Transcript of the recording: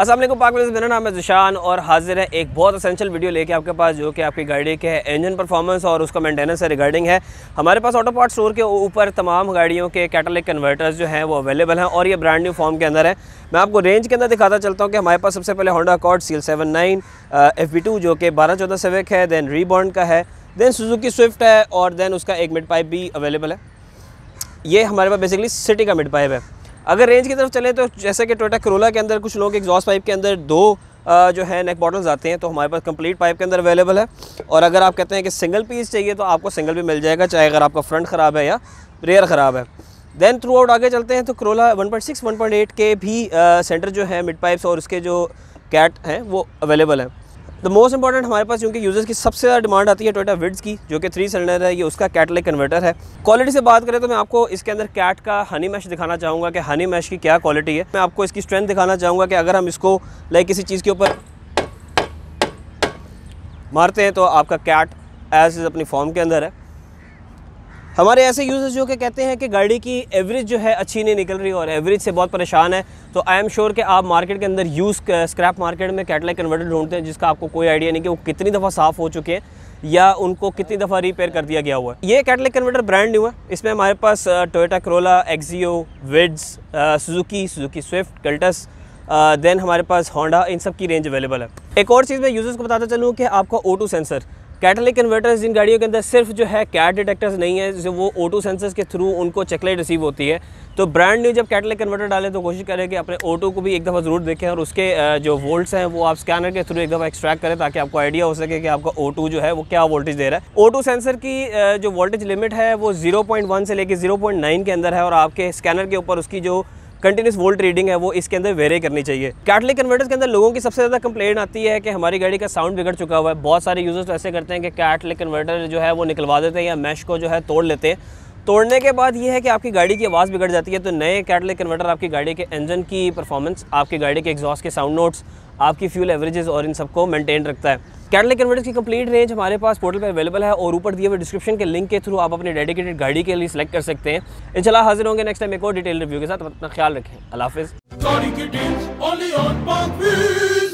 असल पाक मेरा नाम है जुशान और हाजिर है एक बहुत असेंशियल वीडियो लेके आपके पास जो कि आपकी गाड़ी के इंजन परफॉर्मेंस और उसका मेंटेनेंस है रिगार्डिंग है हमारे पास ऑटो पार्ट स्टोर के ऊपर तमाम गाड़ियों के कैटलिक कन्वर्टर्स जो हैं वो अवेलेबल हैं और ये ब्रांड न्यू फॉर्म के अंदर है मैं आपको रेंज के अंदर दिखाता चलता हूँ कि हमारे पास सबसे पहले होंडा कॉड सील seven nine F B two जो कि बारह चौदह सेवेक है दैन रीबॉन्ड का है दैन सुजुकी स्विफ्ट है और दैन उसका एक मिड पाइप भी अवेलेबल है ये हमारे पास बेसिकली सिटी का मिड पाइप है अगर रेंज की तरफ चलें तो जैसे कि टोटा करोला के अंदर कुछ लोग एग्जॉस पाइप के अंदर दो जो है नेक बॉटल्स आते हैं तो हमारे पास कंप्लीट पाइप के अंदर अवेलेबल है और अगर आप कहते हैं कि सिंगल पीस चाहिए तो आपको सिंगल भी मिल जाएगा चाहे अगर आपका फ्रंट ख़राब है या रेयर ख़राब है दैन थ्रू आउट आगे चलते हैं तो करोला 1.6 1.8 के भी सेंटर जो है मिड पाइप्स और उसके जो कैट हैं वो अवेलेबल हैं द मोस्ट इंपॉर्टेंट हमारे पास क्योंकि यूजर्स की सबसे ज़्यादा डिमांड आती है टोटा विड्स की जो कि थ्री सिलेंडर है ये उसका कैटलिक कन्वर्टर है क्वालिटी से बात करें तो मैं आपको इसके अंदर कैट का हनी मैश दिखाना चाहूँगा कि हनी मैश की क्या क्वालिटी है मैं आपको इसकी स्ट्रेंथ दिखाना चाहूँगा कि अगर हम इसको लाइक किसी चीज़ के ऊपर मारते हैं तो आपका कैट एज इज़ अपनी फॉर्म के अंदर है हमारे ऐसे यूज़र्स जो कि कहते हैं कि गाड़ी की एवरेज जो है अच्छी नहीं निकल रही और एवरेज से बहुत परेशान है तो आई एम श्योर कि आप मार्केट के अंदर यूज़ स्क्रैप मार्केट में कैटलाइक कन्वर्टर ढूंढते हैं जिसका आपको कोई आइडिया नहीं कि वो कितनी दफ़ा साफ़ हो चुके हैं या उनको कितनी दफ़ा रिपेयर कर दिया गया हुआ है ये कैटलिक कन्वर्टर ब्रांड न्यू है इसमें हमारे पास Toyota Corolla Axio Vitz Suzuki Suzuki Swift Cultus then हमारे पास होंडा इन सब की रेंज अवेलेबल है एक और चीज़ मैं यूज़र्स को बताता चलूँ कि आपका ओटो सेंसर कैटलिक कन्वर्टर्स जिन गाड़ियों के अंदर सिर्फ जो है कैट डिटेक्टर्स नहीं है जो वो ऑटो सेंसर्स के थ्रू उनको चेकलाइट रिसीव होती है तो ब्रांड न्यू जब कैटलिक कन्वर्टर डालें तो कोशिश करें कि अपने ऑटो को भी एक दफ़ा ज़रूर देखें और उसके जो वोल्ट्स हैं वो आप स्कैनर के थ्रू एक दफ़ा एक्सट्रैक्ट करें ताकि आपको आइडिया हो सके कि आपका ऑटो जो है वो क्या वोल्टेज दे रहा है ऑटो सेंसर की जो वोल्टेज लिमिट है वो जीरो से लेकर जीरो के अंदर है और आपके स्कैनर के ऊपर उसकी जो कंटिन्यूस वोल्ट रीडिंग है वो इसके अंदर वेरे करनी चाहिए कैटलिक कन्वर्टर्स के अंदर लोगों की सबसे ज़्यादा कंप्लेन आती है कि हमारी गाड़ी का साउंड बिगड़ चुका हुआ है बहुत सारे यूज़र्स तो ऐसे करते हैं कि कैटलिक कन्वर्टर जो है वो निकलवा देते हैं या मैश को जो है तोड़ लेते हैं तोड़ने के बाद ये है कि आपकी गाड़ी की आवाज़ बिगड़ जाती है तो नए कैटलिक कन्वर्टर आपकी गाड़ी के इंजन की परफॉर्मेंस आपकी गाड़ी के एग्जॉस्ट के साउंड नोट्स आपकी फ्यूल एवरेजेस और इन सबको मेंटेन रखता है कैटले कन्वर्टर की कंप्लीट रेंज हमारे पास पोर्टल पर अवेलेबल है और ऊपर दिए हुए डिस्क्रिप्शन के लिंक के थ्रू आप अपनी डेडिकेटेड गाड़ी के लिए सिलेक्ट कर सकते हैं इंशाल्लाह हाजिर होंगे नेक्स्ट टाइम एक और डिटेल रिव्यू के साथ अपना ख्याल रखें